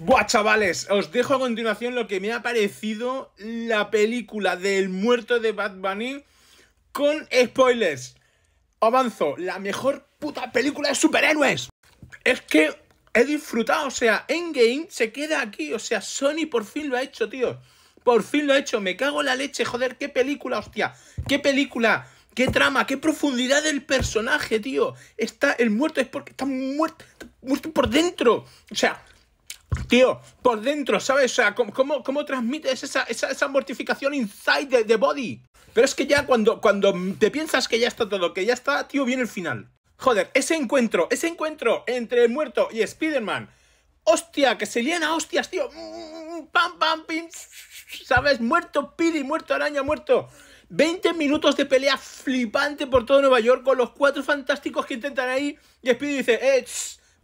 Buah, chavales, os dejo a continuación lo que me ha parecido la película del muerto de Bad Bunny con spoilers. Avanzo, la mejor puta película de superhéroes. Es que he disfrutado, o sea, Endgame se queda aquí, o sea, Sony por fin lo ha hecho, tío. Por fin lo ha hecho, me cago en la leche, joder, qué película, hostia. Qué película, qué trama, qué profundidad del personaje, tío. Está el muerto, es porque está muerto, muerto por dentro. O sea, Tío, por dentro, ¿sabes? O sea, ¿cómo, cómo, cómo transmites esa, esa, mortificación inside the body? Pero es que ya cuando, cuando te piensas que ya está todo, que ya está, tío, viene el final. Joder, ese encuentro, ese encuentro entre el muerto y Spider-Man. Hostia, que se llena hostias, tío. Mm, pam, pam, pim. ¿Sabes? Muerto Piri, muerto araña, muerto. 20 minutos de pelea flipante por todo Nueva York con los cuatro fantásticos que intentan ahí. Y Spidey dice, eh,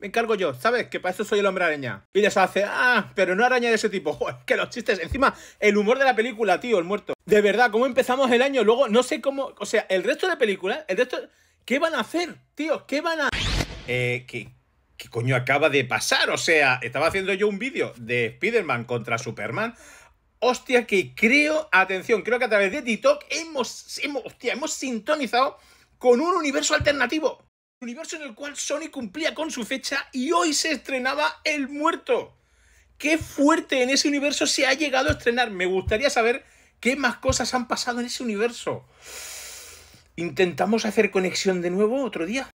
me encargo yo, ¿sabes? Que para eso soy el hombre araña. Y les hace, ah, pero no araña de ese tipo. Joder, que los chistes. Encima, el humor de la película, tío, el muerto. De verdad, ¿cómo empezamos el año? Luego, no sé cómo. O sea, el resto de películas, el resto. ¿Qué van a hacer, tío? ¿Qué van a.? Eh, ¿qué, coño acaba de pasar? O sea, estaba haciendo yo un vídeo de Spider-Man contra Superman hostia, que creo, atención, creo que a través de TikTok hemos, hemos, hostia, hemos sintonizado con un universo alternativo universo en el cual Sony cumplía con su fecha y hoy se estrenaba El Muerto. Qué fuerte en ese universo se ha llegado a estrenar. Me gustaría saber qué más cosas han pasado en ese universo. Intentamos hacer conexión de nuevo otro día.